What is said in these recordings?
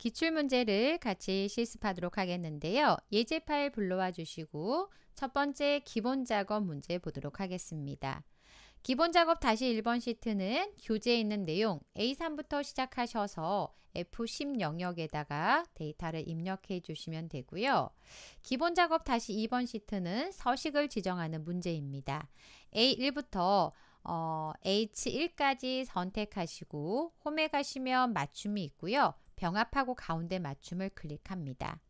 기출문제를 같이 실습하도록 하겠는데요. 예제 파일 불러와 주시고 첫 번째 기본 작업 문제 보도록 하겠습니다. 기본 작업 다시 1번 시트는 교재에 있는 내용 A3부터 시작하셔서 F10 영역에다가 데이터를 입력해 주시면 되고요. 기본 작업 다시 2번 시트는 서식을 지정하는 문제입니다. A1부터 어, H1까지 선택하시고 홈에 가시면 맞춤이 있고요. 병합하고 가운데 맞춤을 클릭합니다.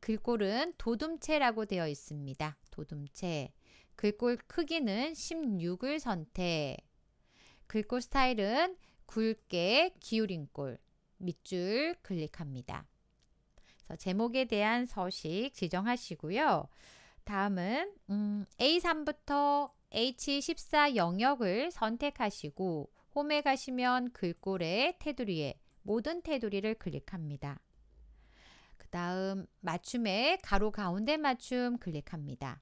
글꼴은 도둠체라고 되어 있습니다. 도둠체. 글꼴 크기는 16을 선택. 글꼴 스타일은 굵게 기울인 꼴, 밑줄 클릭합니다. 그래서 제목에 대한 서식 지정하시고요. 다음은 음, A3부터 H14 영역을 선택하시고 홈에 가시면 글꼴의 테두리에 모든 테두리를 클릭합니다. 그 다음 맞춤의 가로 가운데 맞춤 클릭합니다.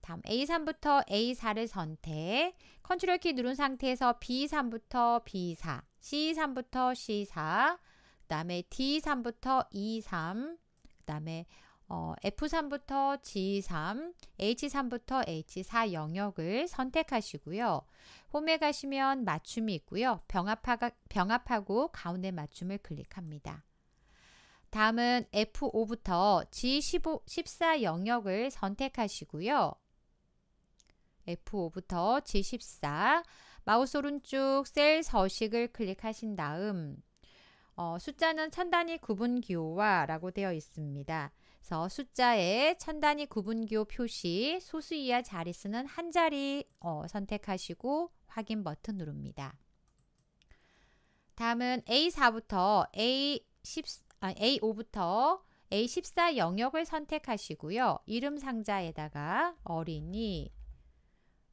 다음 A3부터 A4를 선택, 컨트롤 키 누른 상태에서 B3부터 B4, C3부터 C4, 그 다음에 D3부터 E3, 그 다음에 어, F3부터 G3, H3부터 H4 영역을 선택하시고요. 홈에 가시면 맞춤이 있고요. 병합하, 병합하고 가운데 맞춤을 클릭합니다. 다음은 F5부터 G15, 14 영역을 선택하시고요. F5부터 G14 마우스 오른쪽 셀 서식을 클릭하신 다음 어, 숫자는 천 단위 구분 기호와라고 되어 있습니다. 그래서 숫자에 천 단위 구분교 표시 소수 이하 자리 수는 한 자리 어, 선택하시고 확인 버튼 누릅니다. 다음은 A4부터 A10, 아, A5부터 A14 영역을 선택하시고요. 이름 상자에다가 어린이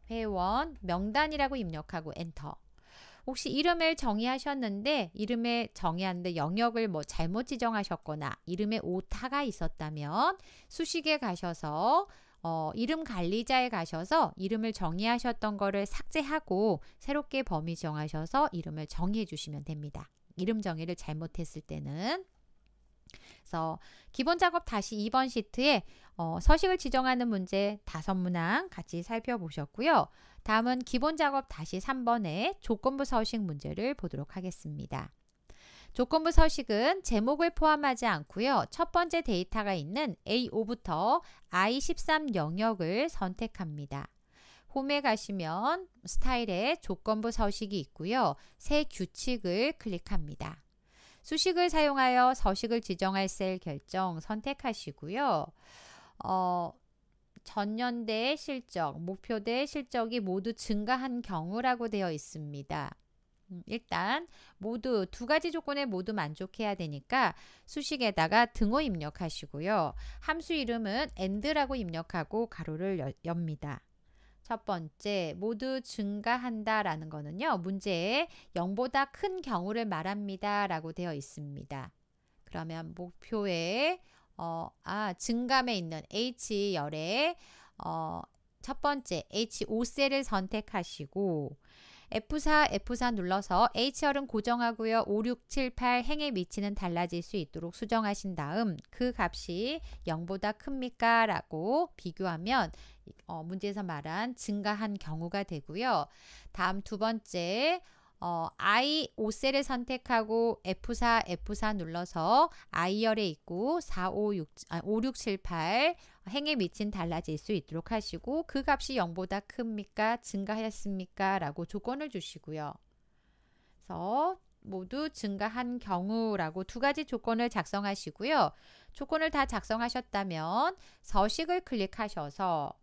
회원 명단이라고 입력하고 엔터. 혹시 이름을 정의하셨는데 이름에 정의하는데 영역을 뭐 잘못 지정하셨거나 이름에 오타가 있었다면 수식에 가셔서 어, 이름 관리자에 가셔서 이름을 정의하셨던 거를 삭제하고 새롭게 범위 정하셔서 이름을 정의해 주시면 됩니다. 이름 정의를 잘못했을 때는 그래서 기본 작업 다시 2번 시트에 어, 서식을 지정하는 문제 다섯 문항 같이 살펴보셨고요. 다음은 기본 작업 다시 3번에 조건부 서식 문제를 보도록 하겠습니다. 조건부 서식은 제목을 포함하지 않고요. 첫 번째 데이터가 있는 A5부터 I13 영역을 선택합니다. 홈에 가시면 스타일의 조건부 서식이 있고요. 새 규칙을 클릭합니다. 수식을 사용하여 서식을 지정할 셀 결정 선택하시고요. 어, 전년대의 실적, 목표대의 실적이 모두 증가한 경우라고 되어 있습니다. 음, 일단 모두 두 가지 조건에 모두 만족해야 되니까 수식에다가 등호 입력하시고요. 함수 이름은 end라고 입력하고 가로를 엽니다. 첫 번째, 모두 증가한다 라는 거는요, 문제에 0보다 큰 경우를 말합니다 라고 되어 있습니다. 그러면 목표에, 어, 아, 증감에 있는 H열에, 어, 첫 번째, H5셀을 선택하시고, F4, F4 눌러서 HR은 고정하고요. 5, 6, 7, 8 행의 위치는 달라질 수 있도록 수정하신 다음 그 값이 0보다 큽니까? 라고 비교하면 어, 문제에서 말한 증가한 경우가 되고요. 다음 두 번째 어, I 5셀을 선택하고 F4, F4 눌러서 I열에 있고 4, 5, 6, 아, 5, 6, 7, 8 행의 미친 달라질 수 있도록 하시고 그 값이 0보다 큽니까? 증가하였습니까 라고 조건을 주시고요. 그래서 모두 증가한 경우라고 두 가지 조건을 작성하시고요. 조건을 다 작성하셨다면 서식을 클릭하셔서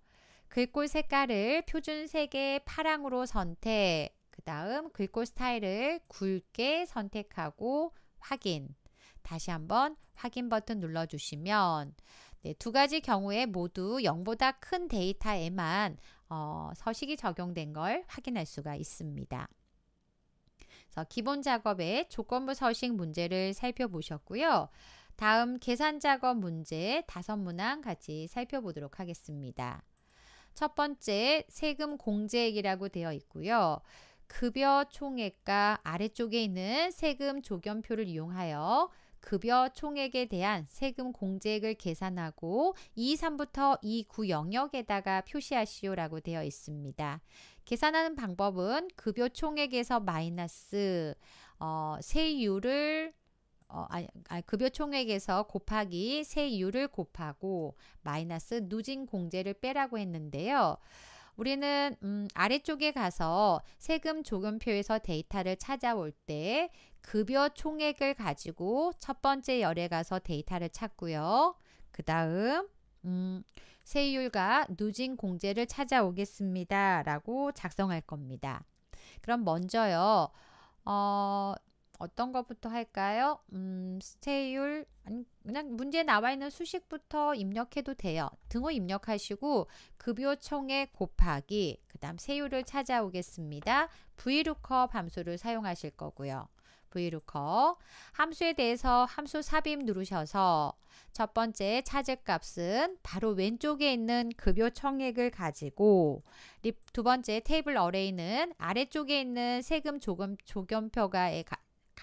글꼴 색깔을 표준 색의 파랑으로 선택, 그 다음 글꼴 스타일을 굵게 선택하고 확인, 다시 한번 확인 버튼 눌러주시면 네, 두 가지 경우에 모두 0보다 큰 데이터에만 어, 서식이 적용된 걸 확인할 수가 있습니다. 그래서 기본 작업의 조건부 서식 문제를 살펴보셨고요. 다음 계산 작업 문제 다섯 문항 같이 살펴보도록 하겠습니다. 첫 번째 세금 공제액이라고 되어 있고요. 급여 총액과 아래쪽에 있는 세금 조견표를 이용하여 급여 총액에 대한 세금 공제액을 계산하고 2, 3부터 2, 9 영역에다가 표시하시오라고 되어 있습니다. 계산하는 방법은 급여 총액에서 마이너스 어, 세율을 어, 아니, 아니, 급여 총액에서 곱하기 세율을 곱하고 마이너스 누진 공제를 빼라고 했는데요. 우리는 음, 아래쪽에 가서 세금 조금표에서 데이터를 찾아올 때 급여 총액을 가지고 첫 번째 열에 가서 데이터를 찾고요. 그 다음 음, 세율과 누진 공제를 찾아오겠습니다. 라고 작성할 겁니다. 그럼 먼저요. 어, 어떤 것부터 할까요? 음, 스테이율 아니 그냥 문제에 나와 있는 수식부터 입력해도 돼요. 등호 입력하시고 급여총액 곱하기 그 다음 세율을 찾아오겠습니다. 브이루 o 함수를 사용하실 거고요. 브이루커 함수에 대해서 함수 삽입 누르셔서 첫 번째 찾을 값은 바로 왼쪽에 있는 급여 청액을 가지고 두 번째 테이블 어레이는 아래쪽에 있는 세금 조금 조견표가에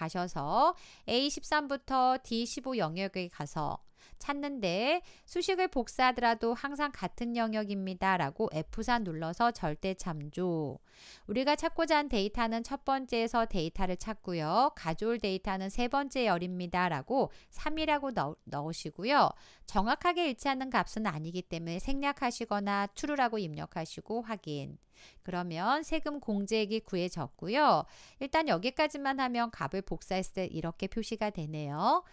가셔서 A13부터 D15 영역에 가서 찾는데 수식을 복사하더라도 항상 같은 영역입니다. 라고 F4 눌러서 절대 참조. 우리가 찾고자 한 데이터는 첫 번째에서 데이터를 찾고요. 가져올 데이터는 세 번째 열입니다. 라고 3이라고 넣, 넣으시고요. 정확하게 일치하는 값은 아니기 때문에 생략하시거나 true라고 입력하시고 확인. 그러면 세금 공제액이 구해졌고요. 일단 여기까지만 하면 값을 복사했을 때 이렇게 표시가 되네요.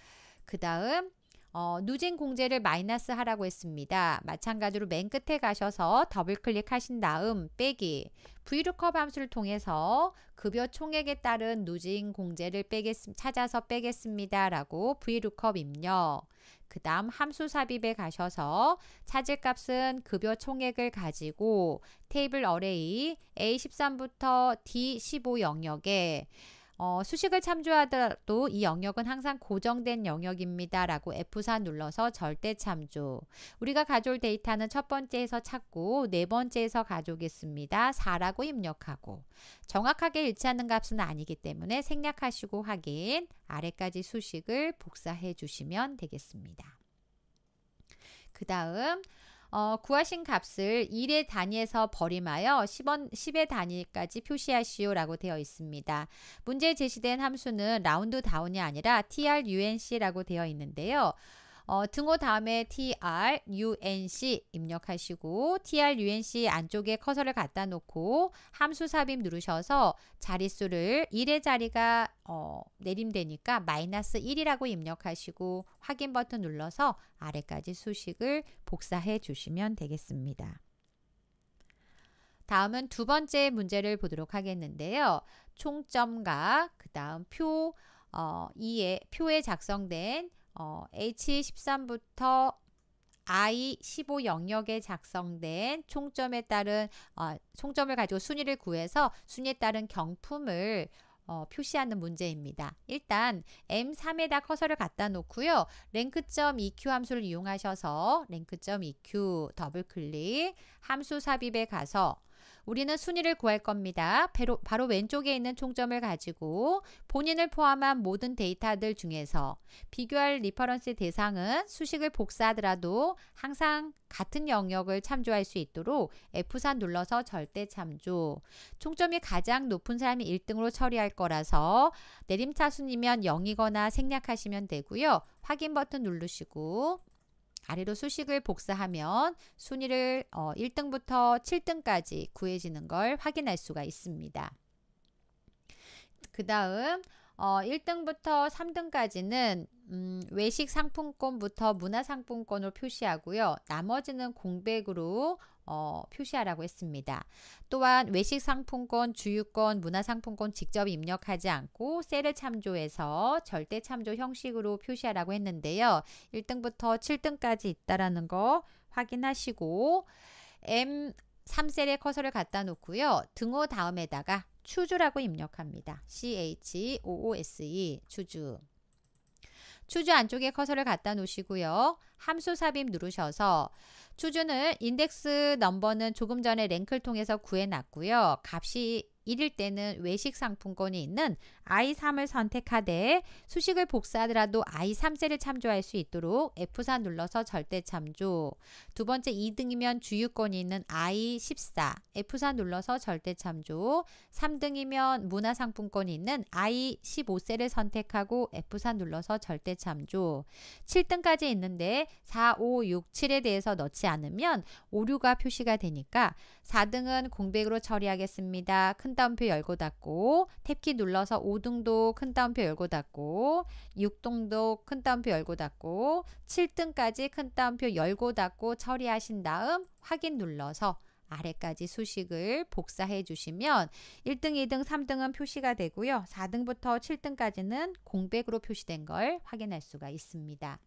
그 다음 어, 누진 공제를 마이너스 하라고 했습니다. 마찬가지로 맨 끝에 가셔서 더블 클릭하신 다음 빼기 v l o o 함수를 통해서 급여 총액에 따른 누진 공제를 빼겠, 찾아서 빼겠습니다. 라고 v l o o 입력 그 다음 함수 삽입에 가셔서 찾을 값은 급여 총액을 가지고 테이블 어레이 A13부터 D15 영역에 어, 수식을 참조하더라도 이 영역은 항상 고정된 영역입니다. 라고 F4 눌러서 절대 참조. 우리가 가져올 데이터는 첫 번째에서 찾고 네 번째에서 가져오겠습니다. 4라고 입력하고 정확하게 일치하는 값은 아니기 때문에 생략하시고 확인 아래까지 수식을 복사해 주시면 되겠습니다. 그 다음 어, 구하신 값을 1의 단위에서 버림하여 10원, 10의 단위까지 표시하시오 라고 되어 있습니다. 문제에 제시된 함수는 라운드 다운이 아니라 trunc라고 되어 있는데요. 어, 등호 다음에 tr, unc 입력하시고 tr, unc 안쪽에 커서를 갖다 놓고 함수 삽입 누르셔서 자릿수를 1의 자리가 어, 내림되니까 마이너스 1이라고 입력하시고 확인 버튼 눌러서 아래까지 수식을 복사해 주시면 되겠습니다. 다음은 두 번째 문제를 보도록 하겠는데요. 총점과 그 다음 표, 어, 이에 표에 작성된 어, H13부터 I15 영역에 작성된 총점에 따른 어, 총점을 가지고 순위를 구해서 순위에 따른 경품을 어, 표시하는 문제입니다. 일단 M3에다 커서를 갖다 놓고요. 랭크점 EQ 함수를 이용하셔서 랭크점 EQ 더블클릭 함수 삽입에 가서 우리는 순위를 구할 겁니다. 바로, 바로 왼쪽에 있는 총점을 가지고 본인을 포함한 모든 데이터들 중에서 비교할 리퍼런스 대상은 수식을 복사하더라도 항상 같은 영역을 참조할 수 있도록 F4 눌러서 절대 참조. 총점이 가장 높은 사람이 1등으로 처리할 거라서 내림차순이면 0이거나 생략하시면 되고요. 확인 버튼 누르시고 아래로 수식을 복사하면 순위를 어, 1등부터 7등까지 구해지는 걸 확인할 수가 있습니다. 그 다음 어, 1등부터 3등까지는 음, 외식 상품권부터 문화상품권으로 표시하고요. 나머지는 공백으로 어, 표시하라고 했습니다. 또한 외식 상품권, 주유권, 문화상품권 직접 입력하지 않고 셀을 참조해서 절대 참조 형식으로 표시하라고 했는데요. 1등부터 7등까지 있다라는 거 확인하시고 M 3셀에 커서를 갖다 놓고요. 등호 다음에다가 추주라고 입력합니다. CHOOSE 추주. 추주 안쪽에 커서를 갖다 놓으시고요. 함수 삽입 누르셔서 추주는 인덱스 넘버는 조금 전에 랭크를 통해서 구해놨고요. 값이 이럴 때는 외식 상품권이 있는 I3을 선택하되 수식을 복사하더라도 I3셀을 참조할 수 있도록 F4 눌러서 절대 참조 두 번째 2등이면 주유권이 있는 I14 F4 눌러서 절대 참조 3등이면 문화상품권이 있는 I15셀을 선택하고 F4 눌러서 절대 참조 7등까지 있는데 4, 5, 6, 7에 대해서 넣지 않으면 오류가 표시가 되니까 4등은 공백으로 처리하겠습니다. 큰 따옴표 열고 닫고 탭키 눌러서 5등도 큰 따옴표 열고 닫고 6등도 큰 따옴표 열고 닫고 7등까지 큰 따옴표 열고 닫고 처리하신 다음 확인 눌러서 아래까지 수식을 복사해 주시면 1등, 2등, 3등은 표시가 되고요. 4등부터 7등까지는 공백으로 표시된 걸 확인할 수가 있습니다.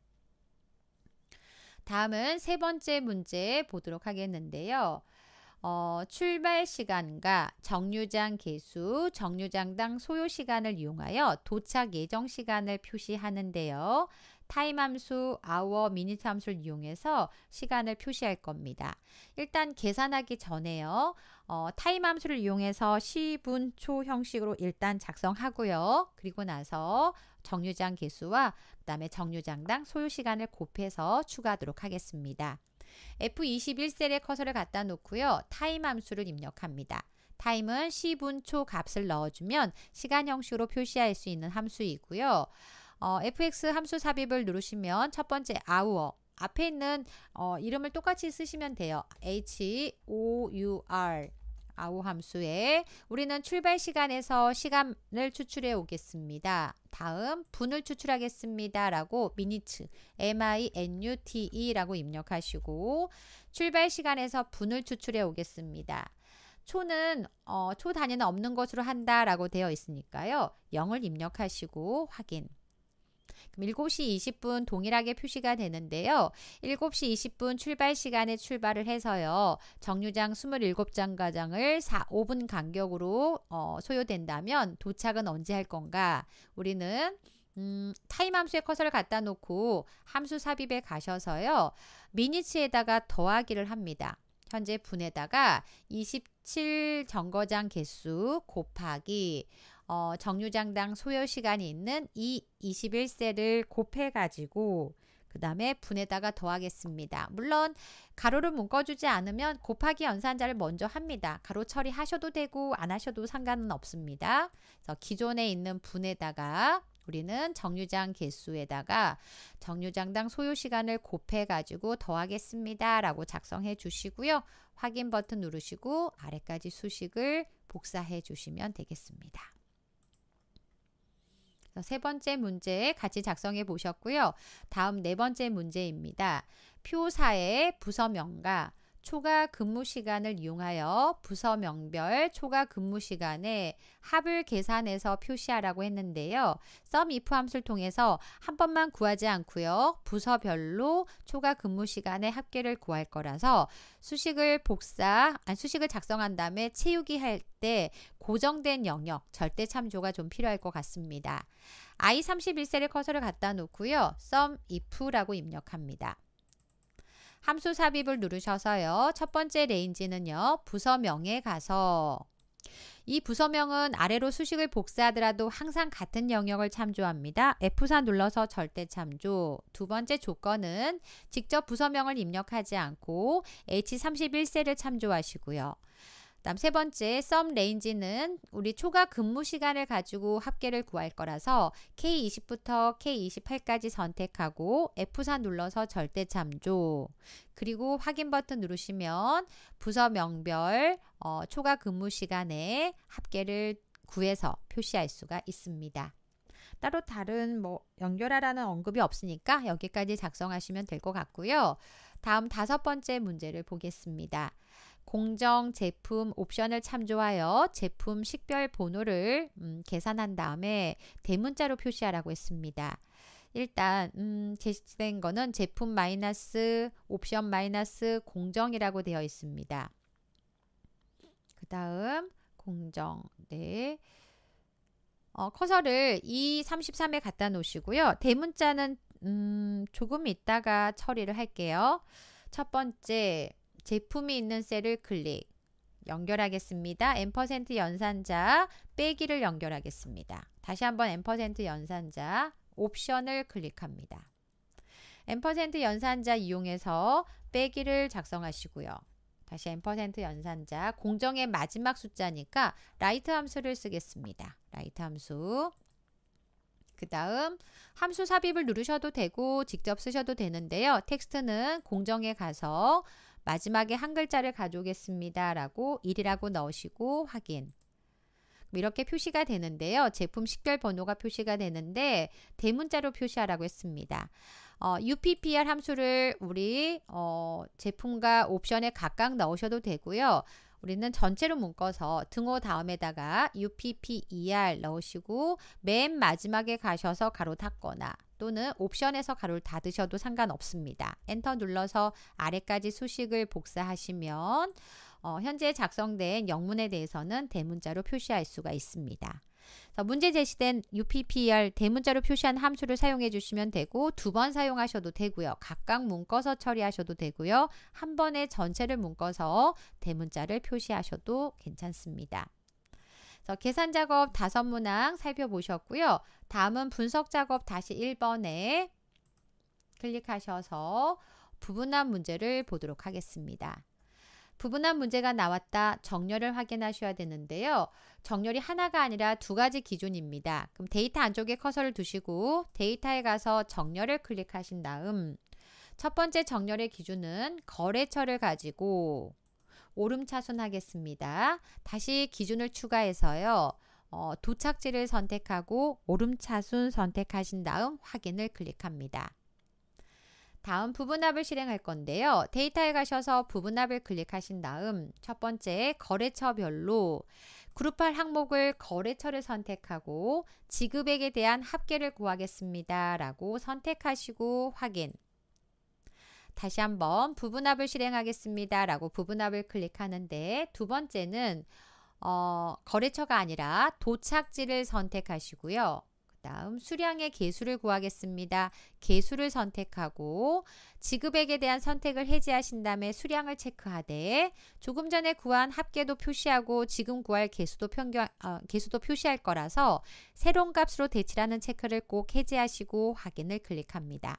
다음은 세 번째 문제 보도록 하겠는데요. 어, 출발 시간과 정류장 개수, 정류장당 소요 시간을 이용하여 도착 예정 시간을 표시하는데요. 타임 함수, 아워, 미니트 함수를 이용해서 시간을 표시할 겁니다. 일단 계산하기 전에요. 어, 타임 함수를 이용해서 시, 분, 초 형식으로 일단 작성하고요. 그리고 나서 정류장 개수와 그 다음에 정류장당 소요 시간을 곱해서 추가하도록 하겠습니다. F21셀의 커서를 갖다 놓고요. 타임 함수를 입력합니다. 타임은 시분초 값을 넣어주면 시간 형식으로 표시할 수 있는 함수이고요. 어, fx 함수 삽입을 누르시면 첫 번째 hour 앞에 있는 어, 이름을 똑같이 쓰시면 돼요. h o u r 아우 함수에 우리는 출발 시간에서 시간을 추출해 오겠습니다. 다음 분을 추출하겠습니다. 라고 minutes, m-i-n-u-t-e 라고 입력하시고 출발 시간에서 분을 추출해 오겠습니다. 초는 어, 초 단위는 없는 것으로 한다 라고 되어 있으니까요. 0을 입력하시고 확인. 그럼 7시 20분 동일하게 표시가 되는데요. 7시 20분 출발 시간에 출발을 해서요. 정류장 27장과장을 4, 5분 간격으로 어, 소요된다면 도착은 언제 할 건가? 우리는 음, 타임 함수의 커서를 갖다 놓고 함수 삽입에 가셔서요. 미니츠에다가 더하기를 합니다. 현재 분에다가 27 정거장 개수 곱하기 어, 정류장당 소요 시간이 있는 이 21세를 곱해 가지고 그 다음에 분에다가 더하겠습니다. 물론 가로를 묶어주지 않으면 곱하기 연산자를 먼저 합니다. 가로 처리하셔도 되고 안 하셔도 상관은 없습니다. 그래서 기존에 있는 분에다가 우리는 정류장 개수에다가 정류장당 소요 시간을 곱해 가지고 더하겠습니다 라고 작성해 주시고요 확인 버튼 누르시고 아래까지 수식을 복사해 주시면 되겠습니다 세 번째 문제 같이 작성해 보셨고요. 다음 네 번째 문제입니다. 표사의 부서명과 초과 근무 시간을 이용하여 부서 명별 초과 근무 시간에 합을 계산해서 표시하라고 했는데요. 썸 if 함수를 통해서 한 번만 구하지 않고요. 부서별로 초과 근무 시간의 합계를 구할 거라서 수식을 복사, 아니 수식을 작성한 다음에 채우기 할 때 고정된 영역, 절대 참조가 좀 필요할 것 같습니다. i31셀에 커서를 갖다 놓고요. 썸 if라고 입력합니다. 함수 삽입을 누르셔서요. 첫 번째 레인지는요. 부서명에 가서 이 부서명은 아래로 수식을 복사하더라도 항상 같은 영역을 참조합니다. F4 눌러서 절대 참조. 두 번째 조건은 직접 부서명을 입력하지 않고 H31셀을 참조하시고요. 그 다음 세 번째 썸 레인지는 우리 초과 근무 시간을 가지고 합계를 구할 거라서 K20부터 K28까지 선택하고 F4 눌러서 절대 참조 그리고 확인 버튼 누르시면 부서 명별 어, 초과 근무 시간에 합계를 구해서 표시할 수가 있습니다. 따로 다른 뭐 연결하라는 언급이 없으니까 여기까지 작성하시면 될 것 같고요. 다음 다섯 번째 문제를 보겠습니다. 공정 제품 옵션을 참조하여 제품 식별 번호를 음, 계산한 다음에 대문자로 표시하라고 했습니다. 일단 음, 제시된 거는 제품 마이너스 옵션 마이너스 공정이라고 되어 있습니다. 그 다음 공정 네 어, 커서를 E33에 갖다 놓으시고요. 대문자는 음, 조금 있다가 처리를 할게요. 첫 번째 제품이 있는 셀을 클릭. 연결하겠습니다. n% 연산자 빼기를 연결하겠습니다. 다시 한번 n% 연산자 옵션을 클릭합니다. n% 연산자 이용해서 빼기를 작성하시고요. 다시 n% 연산자 공정의 마지막 숫자니까 라이트 함수를 쓰겠습니다. 라이트 함수 그 다음 함수 삽입을 누르셔도 되고 직접 쓰셔도 되는데요. 텍스트는 공정에 가서 마지막에 한 글자를 가져오겠습니다. 라고 1이라고 넣으시고 확인. 이렇게 표시가 되는데요. 제품 식별 번호가 표시가 되는데 대문자로 표시하라고 했습니다. 어, UPPR 함수를 우리 어, 제품과 옵션에 각각 넣으셔도 되고요. 우리는 전체로 묶어서 등호 다음에다가 upper 넣으시고 맨 마지막에 가셔서 가로 닫거나 또는 옵션에서 가로를 닫으셔도 상관없습니다. 엔터 눌러서 아래까지 수식을 복사하시면 어, 현재 작성된 영문에 대해서는 대문자로 표시할 수가 있습니다. 자, 문제 제시된 UPPR 대문자로 표시한 함수를 사용해 주시면 되고 두 번 사용하셔도 되고요. 각각 묶어서 처리하셔도 되고요. 한 번에 전체를 묶어서 대문자를 표시하셔도 괜찮습니다. 자, 계산 작업 다섯 문항 살펴보셨고요. 다음은 분석 작업 다시 1번에 클릭하셔서 부분한 문제를 보도록 하겠습니다. 부분한 문제가 나왔다 정렬을 확인하셔야 되는데요. 정렬이 하나가 아니라 두 가지 기준입니다. 그럼 데이터 안쪽에 커서를 두시고 데이터에 가서 정렬을 클릭하신 다음 첫 번째 정렬의 기준은 거래처를 가지고 오름차순 하겠습니다. 다시 기준을 추가해서요. 어, 도착지를 선택하고 오름차순 선택하신 다음 확인을 클릭합니다. 다음 부분합을 실행할 건데요. 데이터에 가셔서 부분합을 클릭하신 다음 첫 번째 거래처별로 그룹할 항목을 거래처를 선택하고 지급액에 대한 합계를 구하겠습니다. 라고 선택하시고 확인. 다시 한번 부분합을 실행하겠습니다. 라고 부분합을 클릭하는데 두 번째는 어, 거래처가 아니라 도착지를 선택하시고요. 다음 수량의 개수를 구하겠습니다. 개수를 선택하고 지급액에 대한 선택을 해제하신 다음에 수량을 체크하되 조금 전에 구한 합계도 표시하고 지금 구할 개수도 평균 어, 개수도 표시할 거라서 새로운 값으로 대치라는 체크를 꼭 해제하시고 확인을 클릭합니다.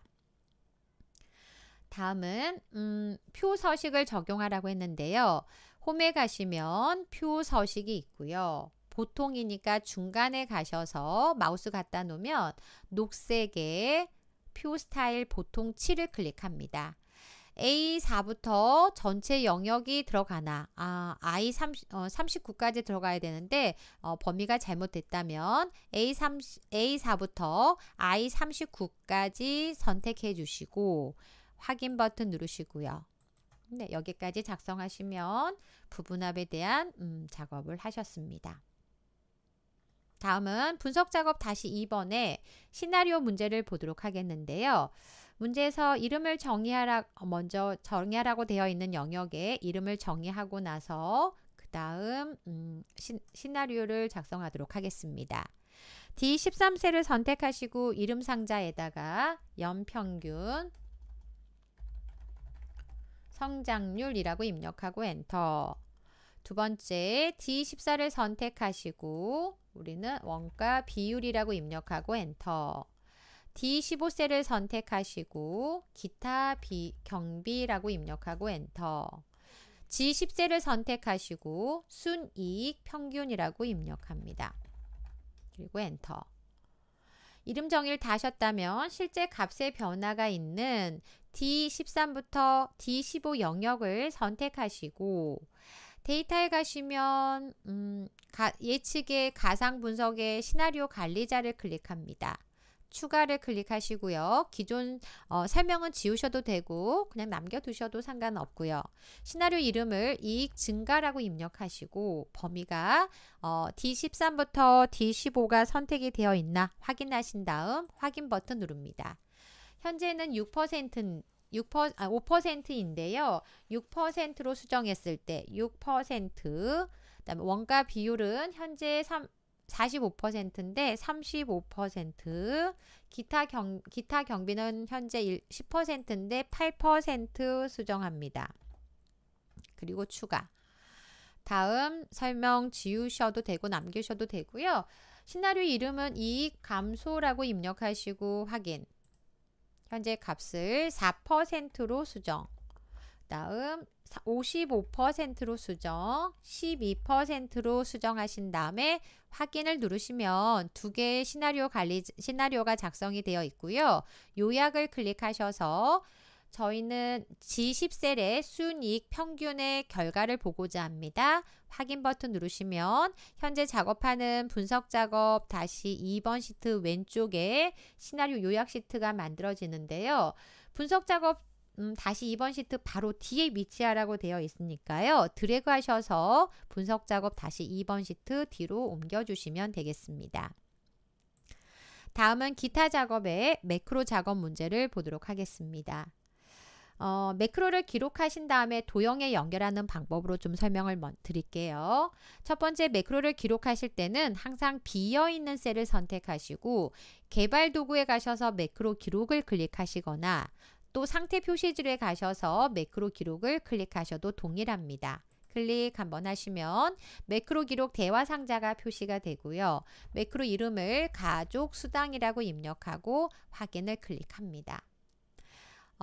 다음은 음, 표 서식을 적용하라고 했는데요. 홈에 가시면 표 서식이 있고요. 보통이니까 중간에 가셔서 마우스 갖다 놓으면 녹색의 표 스타일 보통 7을 클릭합니다. A4부터 전체 영역이 들어가나 아, I30, 어, 3 9까 들어가야 되는데 어, 범위가 잘못됐다면 A3, A4부터 I39까지 선택해 주시고 확인 버튼 누르시고요. 네, 여기까지 작성하시면 부분합에 대한 음, 작업을 하셨습니다. 다음은 분석 작업 다시 2번에 시나리오 문제를 보도록 하겠는데요. 문제에서 이름을 정의하라 먼저 정의하라고 되어 있는 영역에 이름을 정의하고 나서 그 다음 음, 시나리오를 작성하도록 하겠습니다. D13세를 선택하시고 이름 상자에다가 연평균 성장률이라고 입력하고 엔터 두 번째 D14를 선택하시고 우리는 원가 비율이라고 입력하고 엔터. D15셀을 선택하시고 기타 비, 경비라고 입력하고 엔터. G10셀을 선택하시고 순이익 평균이라고 입력합니다. 그리고 엔터. 이름 정의를 다셨다면 실제 값의 변화가 있는 D13부터 D15 영역을 선택하시고 데이터에 가시면 음, 가, 예측의 가상 분석의 시나리오 관리자를 클릭합니다. 추가를 클릭하시고요. 기존 어, 설명은 지우셔도 되고 그냥 남겨두셔도 상관없고요. 시나리오 이름을 이익 증가라고 입력하시고 범위가 어, D13부터 D15가 선택이 되어 있나 확인하신 다음 확인 버튼 누릅니다. 현재는 6% 6%, 아, 5%인데요. 6%로 수정했을 때 6%, 그다음에 원가 비율은 현재 3 45%인데 35%, 기타 경 기타 경비는 현재 1, 10%인데 8% 수정합니다. 그리고 추가. 다음 설명 지우셔도 되고 남기셔도 되고요. 시나리오 이름은 이익 감소라고 입력하시고 확인. 현재 값을 4%로 수정. 다음 55%로 수정, 12%로 수정하신 다음에 확인을 누르시면 두 개의 시나리오 관리 시나리오가 작성이 되어 있고요. 요약을 클릭하셔서 저희는 G10셀의 순이익 평균의 결과를 보고자 합니다. 확인 버튼 누르시면 현재 작업하는 분석 작업 다시 2번 시트 왼쪽에 시나리오 요약 시트가 만들어지는데요. 분석 작업 음, 다시 2번 시트 바로 뒤에 위치하라고 되어 있으니까요. 드래그 하셔서 분석 작업 다시 2번 시트 뒤로 옮겨주시면 되겠습니다. 다음은 기타 작업의 매크로 작업 문제를 보도록 하겠습니다. 어, 매크로를 기록하신 다음에 도형에 연결하는 방법으로 좀 설명을 드릴게요. 첫 번째 매크로를 기록하실 때는 항상 비어있는 셀을 선택하시고 개발 도구에 가셔서 매크로 기록을 클릭하시거나 또 상태 표시줄에 가셔서 매크로 기록을 클릭하셔도 동일합니다. 클릭 한번 하시면 매크로 기록 대화 상자가 표시가 되고요. 매크로 이름을 가족 수당이라고 입력하고 확인을 클릭합니다.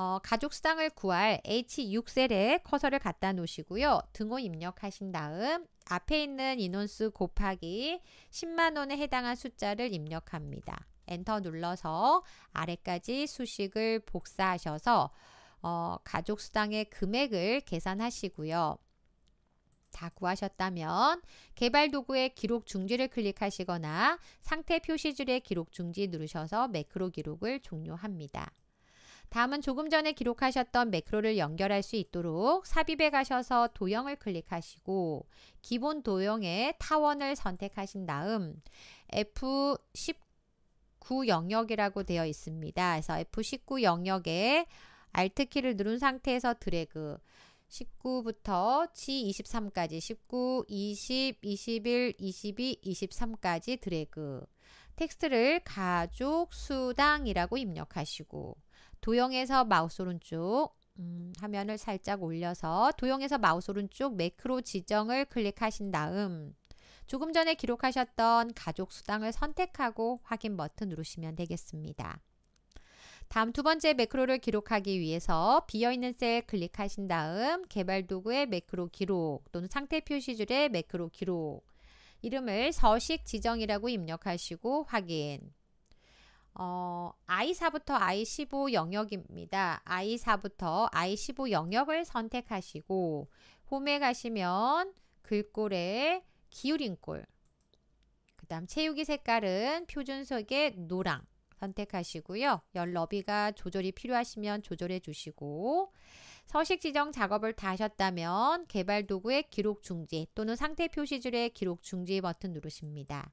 어, 가족수당을 구할 H6셀에 커서를 갖다 놓으시고요. 등호 입력하신 다음 앞에 있는 인원수 곱하기 10만원에 해당한 숫자를 입력합니다. 엔터 눌러서 아래까지 수식을 복사하셔서 어, 가족수당의 금액을 계산하시고요. 다 구하셨다면 개발 도구의 기록 중지를 클릭하시거나 상태 표시줄의 기록 중지 누르셔서 매크로 기록을 종료합니다. 다음은 조금 전에 기록하셨던 매크로를 연결할 수 있도록 삽입에 가셔서 도형을 클릭하시고 기본 도형의 타원을 선택하신 다음 F19 영역이라고 되어 있습니다. 그래서 F19 영역에 Alt키를 누른 상태에서 드래그 19부터 G23까지 19, 20, 21, 22, 23까지 드래그 텍스트를 가족 수당이라고 입력하시고 도형에서 마우스 오른쪽 음, 화면을 살짝 올려서 도형에서 마우스 오른쪽 매크로 지정을 클릭하신 다음 조금 전에 기록하셨던 가족 수당을 선택하고 확인 버튼 누르시면 되겠습니다. 다음 두 번째 매크로를 기록하기 위해서 비어있는 셀 클릭하신 다음 개발 도구의 매크로 기록 또는 상태 표시줄의 매크로 기록 이름을 서식 지정이라고 입력하시고 확인 어, I4부터 I15 영역입니다. I4부터 I15 영역을 선택하시고 홈에 가시면 글꼴에 기울인 꼴. 그 다음 채우기 색깔은 표준색의 노랑 선택하시고요. 열 너비가 조절이 필요하시면 조절해 주시고 서식 지정 작업을 다 하셨다면 개발 도구의 기록 중지 또는 상태 표시줄의 기록 중지 버튼 누르십니다.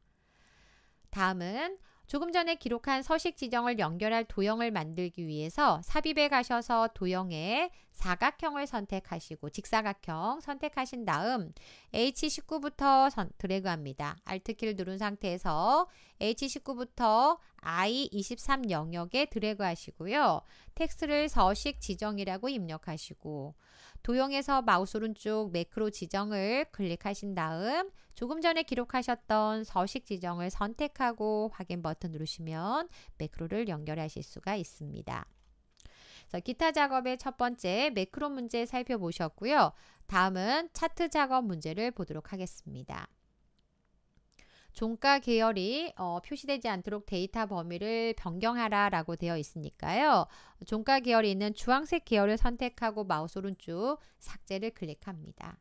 다음은 조금 전에 기록한 서식 지정을 연결할 도형을 만들기 위해서 삽입에 가셔서 도형에 사각형을 선택하시고 직사각형 선택하신 다음 H19부터 선, 드래그합니다. a l t 키를 누른 상태에서 H19부터 I23 영역에 드래그하시고요. 텍스트를 서식 지정이라고 입력하시고 도형에서 마우스 오른쪽 매크로 지정을 클릭하신 다음 조금 전에 기록하셨던 서식 지정을 선택하고 확인 버튼 누르시면 매크로를 연결하실 수가 있습니다. 자, 기타 작업의 첫 번째 매크로 문제 살펴보셨고요. 다음은 차트 작업 문제를 보도록 하겠습니다. 종가 계열이 어, 표시되지 않도록 데이터 범위를 변경하라 라고 되어 있으니까요. 종가 계열이 있는 주황색 계열을 선택하고 마우스 오른쪽 삭제를 클릭합니다.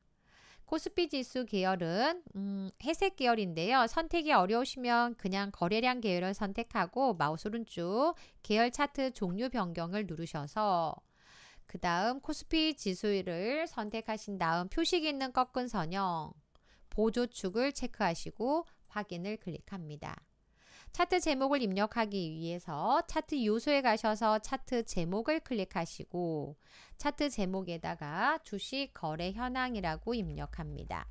코스피 지수 계열은 음, 회색 계열인데요. 선택이 어려우시면 그냥 거래량 계열을 선택하고 마우스 오른쪽 계열 차트 종류 변경을 누르셔서 그 다음 코스피 지수를 선택하신 다음 표식 있는 꺾은 선형 보조축을 체크하시고 확인을 클릭합니다. 차트 제목을 입력하기 위해서 차트 요소에 가셔서 차트 제목을 클릭하시고 차트 제목에다가 주식 거래 현황이라고 입력합니다.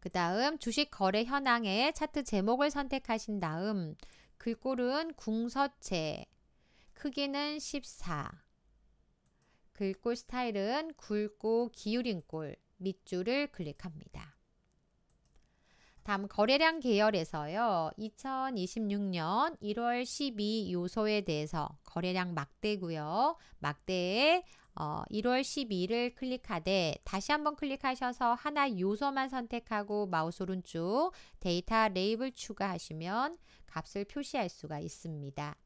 그 다음 주식 거래 현황에 차트 제목을 선택하신 다음 글꼴은 궁서체, 크기는 14, 글꼴 스타일은 굵고 기울인 꼴, 밑줄을 클릭합니다. 다음 거래량 계열에서요. 2026년 1월 12 요소에 대해서 거래량 막대고요. 막대에 어, 1월 12일을 클릭하되 다시 한번 클릭하셔서 하나 요소만 선택하고 마우스 오른쪽 데이터 레이블 추가하시면 값을 표시할 수가 있습니다.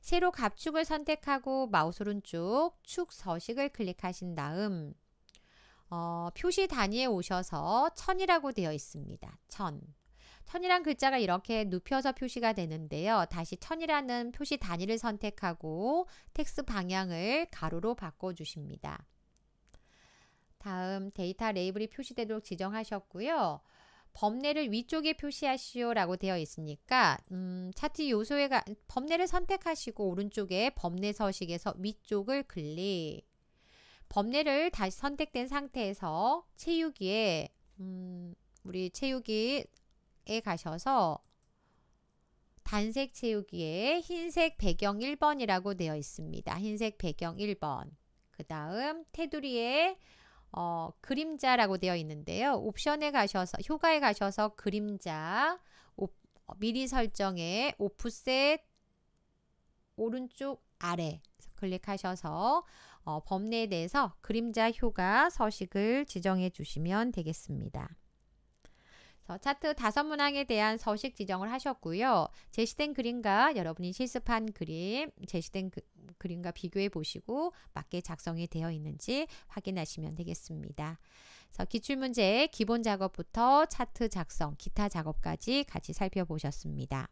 새로 값축을 선택하고 마우스 오른쪽 축 서식을 클릭하신 다음 어, 표시 단위에 오셔서 천이라고 되어 있습니다. 천. 천이란 글자가 이렇게 눕혀서 표시가 되는데요. 다시 천이라는 표시 단위를 선택하고 텍스 방향을 가로로 바꿔주십니다. 다음 데이터 레이블이 표시되도록 지정하셨고요. 범례를 위쪽에 표시하시오 라고 되어 있으니까 음, 차트 요소에 가, 범례를 선택하시고 오른쪽에 범례 서식에서 위쪽을 클릭 범례를 다시 선택된 상태에서 채우기에 음, 우리 채우기에 가셔서 단색 채우기에 흰색 배경 1번이라고 되어 있습니다. 흰색 배경 1번. 그 다음 테두리에 어, 그림자라고 되어 있는데요. 옵션에 가셔서 효과에 가셔서 그림자 오, 미리 설정에 오프셋 오른쪽 아래 클릭하셔서 어, 범례에 대해서 그림자 효과 서식을 지정해 주시면 되겠습니다. 차트 다섯 문항에 대한 서식 지정을 하셨고요. 제시된 그림과 여러분이 실습한 그림, 제시된 그, 그림과 비교해 보시고 맞게 작성이 되어 있는지 확인하시면 되겠습니다. 그래서 기출문제 기본 작업부터 차트 작성, 기타 작업까지 같이 살펴보셨습니다.